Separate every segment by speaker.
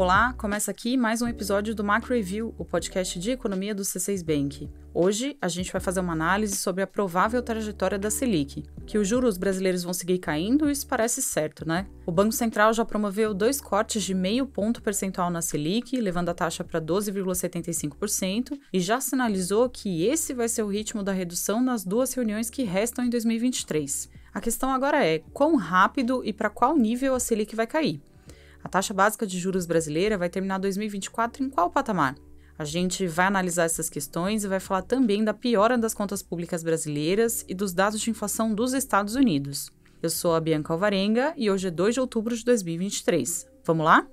Speaker 1: Olá, começa aqui mais um episódio do Macro Review, o podcast de economia do C6 Bank. Hoje a gente vai fazer uma análise sobre a provável trajetória da Selic, que os juros brasileiros vão seguir caindo, isso parece certo, né? O Banco Central já promoveu dois cortes de meio ponto percentual na Selic, levando a taxa para 12,75%, e já sinalizou que esse vai ser o ritmo da redução nas duas reuniões que restam em 2023. A questão agora é quão rápido e para qual nível a Selic vai cair. A taxa básica de juros brasileira vai terminar 2024 em qual patamar? A gente vai analisar essas questões e vai falar também da piora das contas públicas brasileiras e dos dados de inflação dos Estados Unidos. Eu sou a Bianca Alvarenga e hoje é 2 de outubro de 2023. Vamos lá?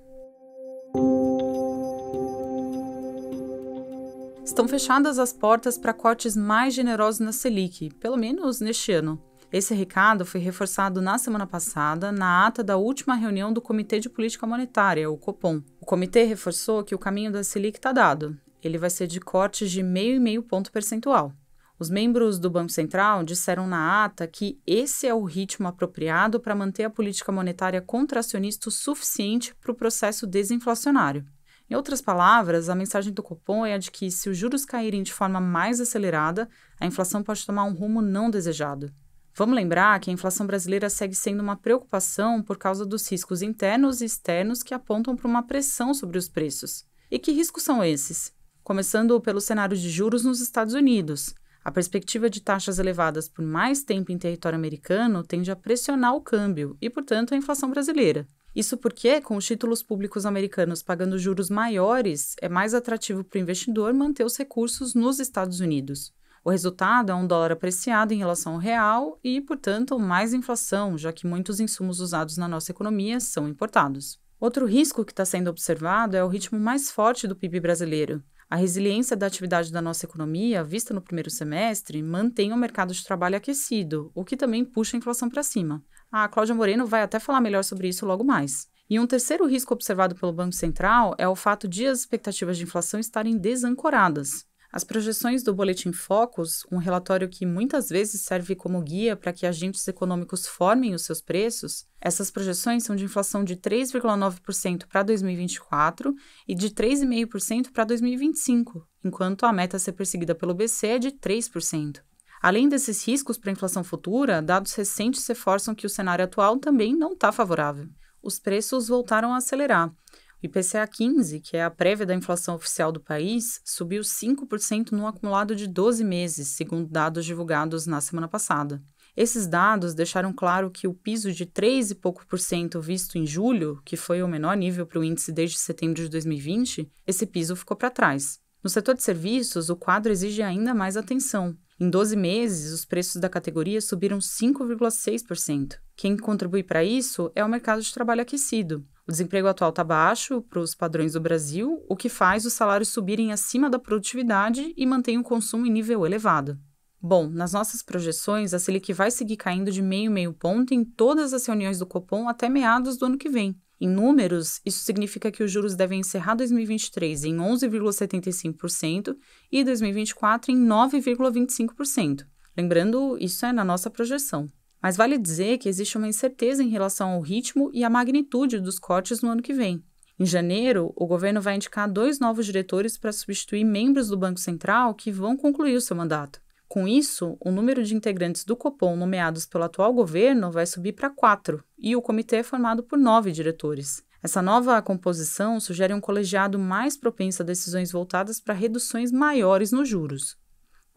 Speaker 1: Estão fechadas as portas para cortes mais generosos na Selic, pelo menos neste ano. Esse recado foi reforçado na semana passada na ata da última reunião do Comitê de Política Monetária, o COPOM. O comitê reforçou que o caminho da Selic está dado. Ele vai ser de cortes de meio e meio ponto percentual. Os membros do Banco Central disseram na ata que esse é o ritmo apropriado para manter a política monetária contracionista o suficiente para o processo desinflacionário. Em outras palavras, a mensagem do Copom é a de que se os juros caírem de forma mais acelerada, a inflação pode tomar um rumo não desejado. Vamos lembrar que a inflação brasileira segue sendo uma preocupação por causa dos riscos internos e externos que apontam para uma pressão sobre os preços. E que riscos são esses? Começando pelo cenário de juros nos Estados Unidos. A perspectiva de taxas elevadas por mais tempo em território americano tende a pressionar o câmbio e, portanto, a inflação brasileira. Isso porque, com os títulos públicos americanos pagando juros maiores, é mais atrativo para o investidor manter os recursos nos Estados Unidos. O resultado é um dólar apreciado em relação ao real e, portanto, mais inflação, já que muitos insumos usados na nossa economia são importados. Outro risco que está sendo observado é o ritmo mais forte do PIB brasileiro. A resiliência da atividade da nossa economia, vista no primeiro semestre, mantém o mercado de trabalho aquecido, o que também puxa a inflação para cima. A Cláudia Moreno vai até falar melhor sobre isso logo mais. E um terceiro risco observado pelo Banco Central é o fato de as expectativas de inflação estarem desancoradas. As projeções do Boletim Focus, um relatório que muitas vezes serve como guia para que agentes econômicos formem os seus preços, essas projeções são de inflação de 3,9% para 2024 e de 3,5% para 2025, enquanto a meta a ser perseguida pelo BC é de 3%. Além desses riscos para a inflação futura, dados recentes reforçam que o cenário atual também não está favorável. Os preços voltaram a acelerar. O IPCA 15, que é a prévia da inflação oficial do país, subiu 5% no acumulado de 12 meses, segundo dados divulgados na semana passada. Esses dados deixaram claro que o piso de 3 e pouco por cento visto em julho, que foi o menor nível para o índice desde setembro de 2020, esse piso ficou para trás. No setor de serviços, o quadro exige ainda mais atenção. Em 12 meses, os preços da categoria subiram 5,6%. Quem contribui para isso é o mercado de trabalho aquecido. O desemprego atual está baixo para os padrões do Brasil, o que faz os salários subirem acima da produtividade e mantém o consumo em nível elevado. Bom, nas nossas projeções, a Selic vai seguir caindo de meio meio ponto em todas as reuniões do Copom até meados do ano que vem. Em números, isso significa que os juros devem encerrar 2023 em 11,75% e 2024 em 9,25%. Lembrando, isso é na nossa projeção. Mas vale dizer que existe uma incerteza em relação ao ritmo e à magnitude dos cortes no ano que vem. Em janeiro, o governo vai indicar dois novos diretores para substituir membros do Banco Central que vão concluir o seu mandato. Com isso, o número de integrantes do Copom nomeados pelo atual governo vai subir para quatro, e o comitê é formado por nove diretores. Essa nova composição sugere um colegiado mais propenso a decisões voltadas para reduções maiores nos juros.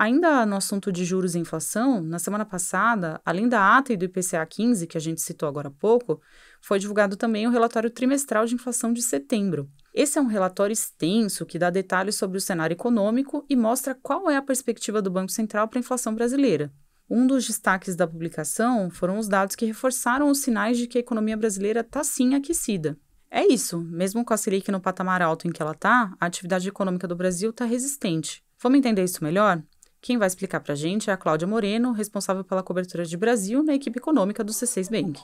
Speaker 1: Ainda no assunto de juros e inflação, na semana passada, além da ata e do IPCA 15, que a gente citou agora há pouco, foi divulgado também o relatório trimestral de inflação de setembro. Esse é um relatório extenso que dá detalhes sobre o cenário econômico e mostra qual é a perspectiva do Banco Central para a inflação brasileira. Um dos destaques da publicação foram os dados que reforçaram os sinais de que a economia brasileira está sim aquecida. É isso, mesmo com a Selic no patamar alto em que ela está, a atividade econômica do Brasil está resistente. Vamos entender isso melhor? Quem vai explicar para a gente é a Cláudia Moreno, responsável pela cobertura de Brasil na equipe econômica do C6 Bank.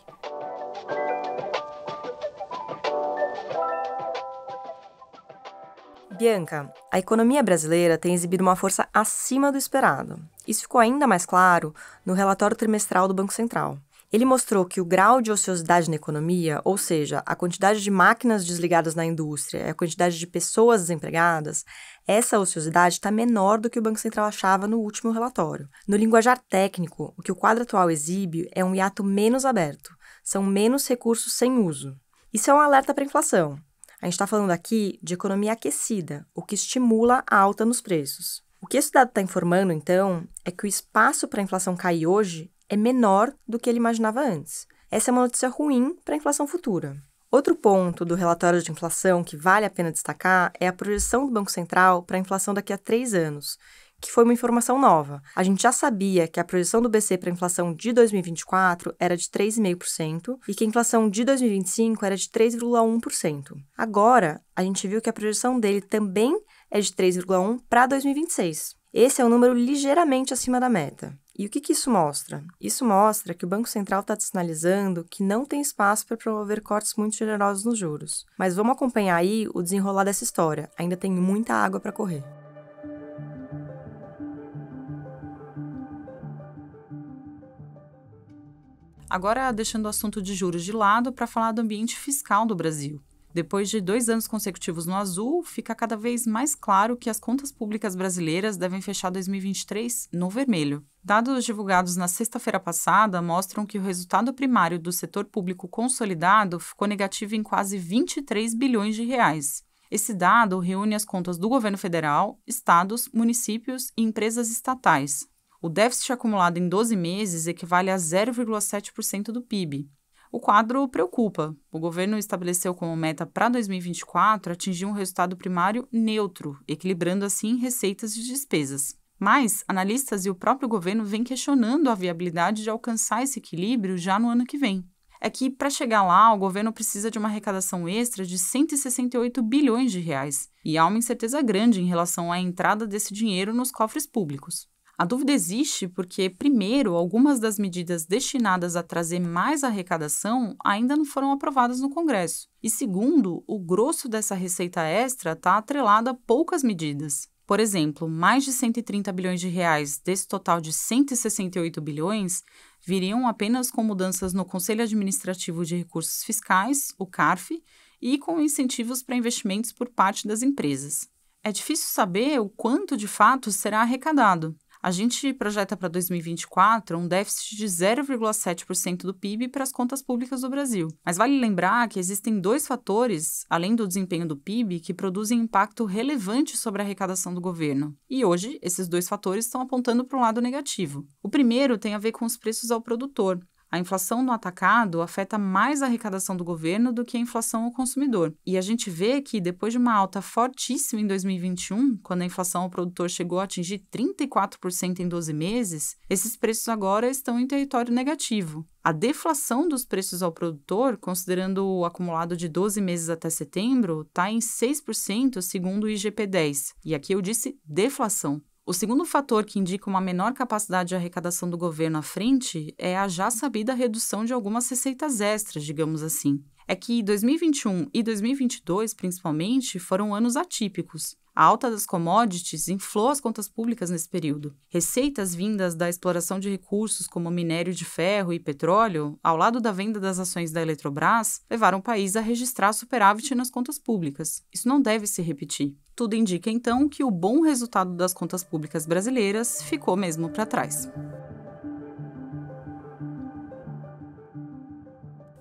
Speaker 2: Bianca, a economia brasileira tem exibido uma força acima do esperado. Isso ficou ainda mais claro no relatório trimestral do Banco Central. Ele mostrou que o grau de ociosidade na economia, ou seja, a quantidade de máquinas desligadas na indústria, a quantidade de pessoas desempregadas, essa ociosidade está menor do que o Banco Central achava no último relatório. No linguajar técnico, o que o quadro atual exibe é um hiato menos aberto, são menos recursos sem uso. Isso é um alerta para a inflação. A gente está falando aqui de economia aquecida, o que estimula a alta nos preços. O que esse dado está informando, então, é que o espaço para a inflação cair hoje é menor do que ele imaginava antes. Essa é uma notícia ruim para a inflação futura. Outro ponto do relatório de inflação que vale a pena destacar é a projeção do Banco Central para a inflação daqui a três anos, que foi uma informação nova. A gente já sabia que a projeção do BC para a inflação de 2024 era de 3,5% e que a inflação de 2025 era de 3,1%. Agora, a gente viu que a projeção dele também é de 3,1% para 2026. Esse é um número ligeiramente acima da meta. E o que, que isso mostra? Isso mostra que o Banco Central está sinalizando que não tem espaço para promover cortes muito generosos nos juros. Mas vamos acompanhar aí o desenrolar dessa história. Ainda tem muita água para correr.
Speaker 1: Agora, deixando o assunto de juros de lado para falar do ambiente fiscal do Brasil. Depois de dois anos consecutivos no azul, fica cada vez mais claro que as contas públicas brasileiras devem fechar 2023 no vermelho. Dados divulgados na sexta-feira passada mostram que o resultado primário do setor público consolidado ficou negativo em quase 23 bilhões de reais, esse dado reúne as contas do governo federal, estados, municípios e empresas estatais. O déficit acumulado em 12 meses equivale a 0,7% do PIB. O quadro preocupa. O governo estabeleceu como meta para 2024 atingir um resultado primário neutro, equilibrando assim receitas e despesas. Mas analistas e o próprio governo vêm questionando a viabilidade de alcançar esse equilíbrio já no ano que vem. É que para chegar lá, o governo precisa de uma arrecadação extra de 168 bilhões de reais, e há uma incerteza grande em relação à entrada desse dinheiro nos cofres públicos. A dúvida existe porque, primeiro, algumas das medidas destinadas a trazer mais arrecadação ainda não foram aprovadas no Congresso. E, segundo, o grosso dessa receita extra está atrelada a poucas medidas. Por exemplo, mais de 130 bilhões de reais desse total de 168 bilhões viriam apenas com mudanças no Conselho Administrativo de Recursos Fiscais, o CARF, e com incentivos para investimentos por parte das empresas. É difícil saber o quanto de fato será arrecadado. A gente projeta para 2024 um déficit de 0,7% do PIB para as contas públicas do Brasil. Mas vale lembrar que existem dois fatores, além do desempenho do PIB, que produzem impacto relevante sobre a arrecadação do governo. E hoje, esses dois fatores estão apontando para um lado negativo. O primeiro tem a ver com os preços ao produtor. A inflação no atacado afeta mais a arrecadação do governo do que a inflação ao consumidor. E a gente vê que depois de uma alta fortíssima em 2021, quando a inflação ao produtor chegou a atingir 34% em 12 meses, esses preços agora estão em território negativo. A deflação dos preços ao produtor, considerando o acumulado de 12 meses até setembro, está em 6%, segundo o IGP-10. E aqui eu disse deflação. O segundo fator que indica uma menor capacidade de arrecadação do governo à frente é a já sabida redução de algumas receitas extras, digamos assim. É que 2021 e 2022, principalmente, foram anos atípicos. A alta das commodities inflou as contas públicas nesse período. Receitas vindas da exploração de recursos como minério de ferro e petróleo, ao lado da venda das ações da Eletrobras, levaram o país a registrar superávit nas contas públicas. Isso não deve se repetir. Tudo indica então que o bom resultado das contas públicas brasileiras ficou mesmo para trás.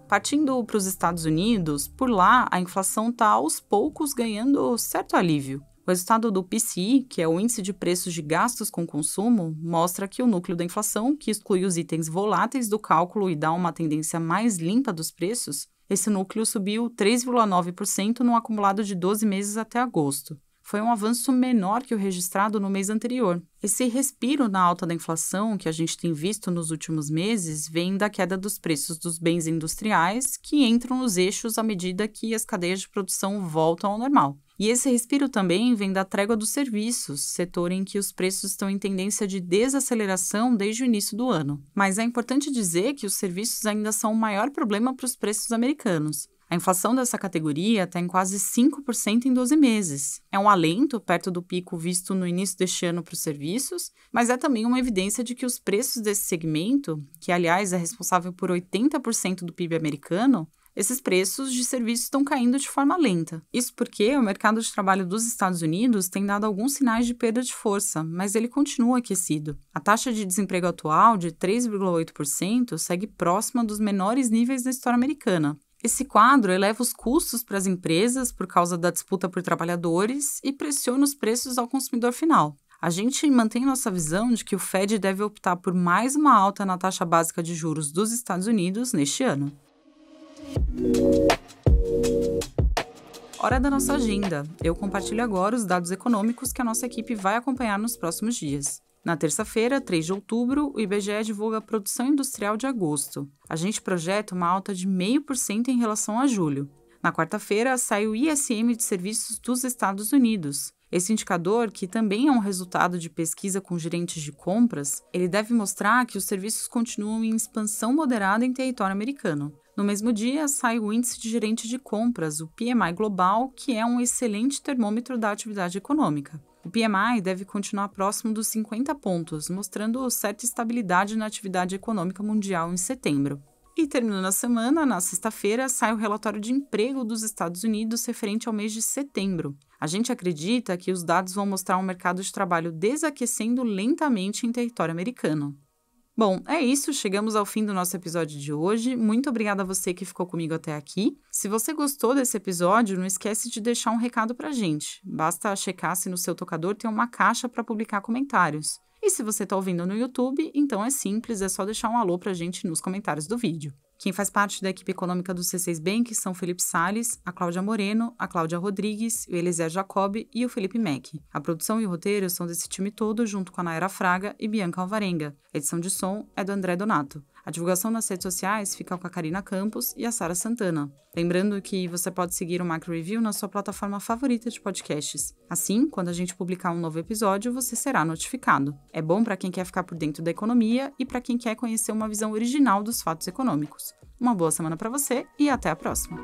Speaker 1: Partindo para os Estados Unidos, por lá a inflação está aos poucos ganhando certo alívio. O resultado do PCI, que é o Índice de Preços de Gastos com Consumo, mostra que o núcleo da inflação, que exclui os itens voláteis do cálculo e dá uma tendência mais limpa dos preços, esse núcleo subiu 3,9% no acumulado de 12 meses até agosto foi um avanço menor que o registrado no mês anterior. Esse respiro na alta da inflação que a gente tem visto nos últimos meses vem da queda dos preços dos bens industriais, que entram nos eixos à medida que as cadeias de produção voltam ao normal. E esse respiro também vem da trégua dos serviços, setor em que os preços estão em tendência de desaceleração desde o início do ano. Mas é importante dizer que os serviços ainda são o maior problema para os preços americanos. A inflação dessa categoria está em quase 5% em 12 meses. É um alento perto do pico visto no início deste ano para os serviços, mas é também uma evidência de que os preços desse segmento, que aliás é responsável por 80% do PIB americano, esses preços de serviços estão caindo de forma lenta. Isso porque o mercado de trabalho dos Estados Unidos tem dado alguns sinais de perda de força, mas ele continua aquecido. A taxa de desemprego atual, de 3,8%, segue próxima dos menores níveis da história americana, esse quadro eleva os custos para as empresas por causa da disputa por trabalhadores e pressiona os preços ao consumidor final. A gente mantém nossa visão de que o Fed deve optar por mais uma alta na taxa básica de juros dos Estados Unidos neste ano. Hora da nossa agenda. Eu compartilho agora os dados econômicos que a nossa equipe vai acompanhar nos próximos dias. Na terça-feira, 3 de outubro, o IBGE divulga a produção industrial de agosto. A gente projeta uma alta de 0,5% em relação a julho. Na quarta-feira, sai o ISM de serviços dos Estados Unidos. Esse indicador, que também é um resultado de pesquisa com gerentes de compras, ele deve mostrar que os serviços continuam em expansão moderada em território americano. No mesmo dia, sai o índice de gerente de compras, o PMI Global, que é um excelente termômetro da atividade econômica. O PMI deve continuar próximo dos 50 pontos, mostrando certa estabilidade na atividade econômica mundial em setembro. E terminando a semana, na sexta-feira, sai o relatório de emprego dos Estados Unidos referente ao mês de setembro. A gente acredita que os dados vão mostrar um mercado de trabalho desaquecendo lentamente em território americano. Bom, é isso, chegamos ao fim do nosso episódio de hoje. Muito obrigada a você que ficou comigo até aqui. Se você gostou desse episódio, não esquece de deixar um recado a gente. Basta checar se no seu tocador tem uma caixa para publicar comentários. E se você está ouvindo no YouTube, então é simples, é só deixar um alô para a gente nos comentários do vídeo. Quem faz parte da equipe econômica do C6 Bank são Felipe Sales, a Cláudia Moreno, a Cláudia Rodrigues, o Eliezer Jacob e o Felipe Mack. A produção e o roteiro são desse time todo, junto com a Naira Fraga e Bianca Alvarenga. A edição de som é do André Donato. A divulgação nas redes sociais fica com a Karina Campos e a Sara Santana. Lembrando que você pode seguir o Macro Review na sua plataforma favorita de podcasts. Assim, quando a gente publicar um novo episódio, você será notificado. É bom para quem quer ficar por dentro da economia e para quem quer conhecer uma visão original dos fatos econômicos. Uma boa semana para você e até a próxima!